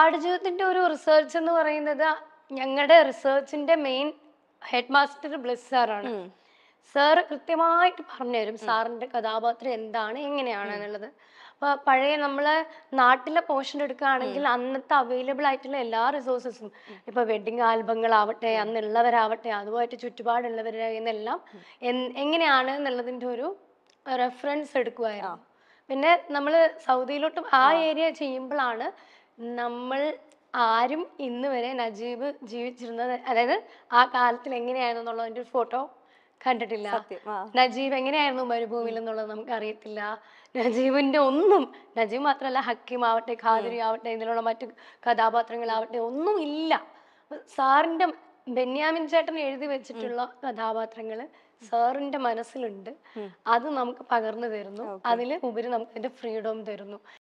ആടുജീവിതത്തിന്റെ ഒരു റിസർച്ച് എന്ന് പറയുന്നത് ഞങ്ങളുടെ റിസർച്ചിന്റെ മെയിൻ ഹെഡ് മാസ്റ്റർ ബ്ലസ് സാറാണ് സാർ കൃത്യമായിട്ട് പറഞ്ഞു തരും സാറിന്റെ കഥാപാത്രം എന്താണ് എങ്ങനെയാണ് എന്നുള്ളത് അപ്പൊ പഴയ നമ്മളെ നാട്ടിലെ പോർഷൻ എടുക്കുകയാണെങ്കിൽ അന്നത്തെ അവൈലബിൾ ആയിട്ടുള്ള എല്ലാ റിസോഴ്സസും ഇപ്പൊ വെഡിങ് ആൽബങ്ങളാവട്ടെ അന്നുള്ളവരാവട്ടെ അതുമായിട്ട് ചുറ്റുപാടുള്ളവരുടെ എന്നെല്ലാം എങ്ങനെയാണ് എന്നുള്ളതിന്റെ ഒരു റെഫറൻസ് എടുക്കുകയാണ് പിന്നെ നമ്മൾ സൗദിയിലോട്ട് ആ ഏരിയ ചെയ്യുമ്പോഴാണ് നമ്മൾ ആരും ഇന്ന് വരെ നജീബ് ജീവിച്ചിരുന്നത് അതായത് ആ കാലത്തിൽ എന്നുള്ളതിന്റെ ഒരു ഫോട്ടോ കണ്ടിട്ടില്ല നജീബ് എങ്ങനെയായിരുന്നു മരുഭൂമിയിൽ എന്നുള്ളത് നമുക്ക് അറിയത്തില്ല നജീബിന്റെ ഒന്നും നജീബ് മാത്രമല്ല ഹക്കീം ആവട്ടെ ഖാദരി ആവട്ടെ ഇതിലുള്ള മറ്റു കഥാപാത്രങ്ങളാവട്ടെ ഒന്നും ഇല്ല സാറിന്റെ ബെന്യാമിൻ ചേട്ടൻ എഴുതി വെച്ചിട്ടുള്ള കഥാപാത്രങ്ങള് സാറിന്റെ മനസ്സിലുണ്ട് അത് നമുക്ക് പകർന്നു തരുന്നു അതിൽ ഉപരി നമുക്ക് അതിന്റെ ഫ്രീഡം തരുന്നു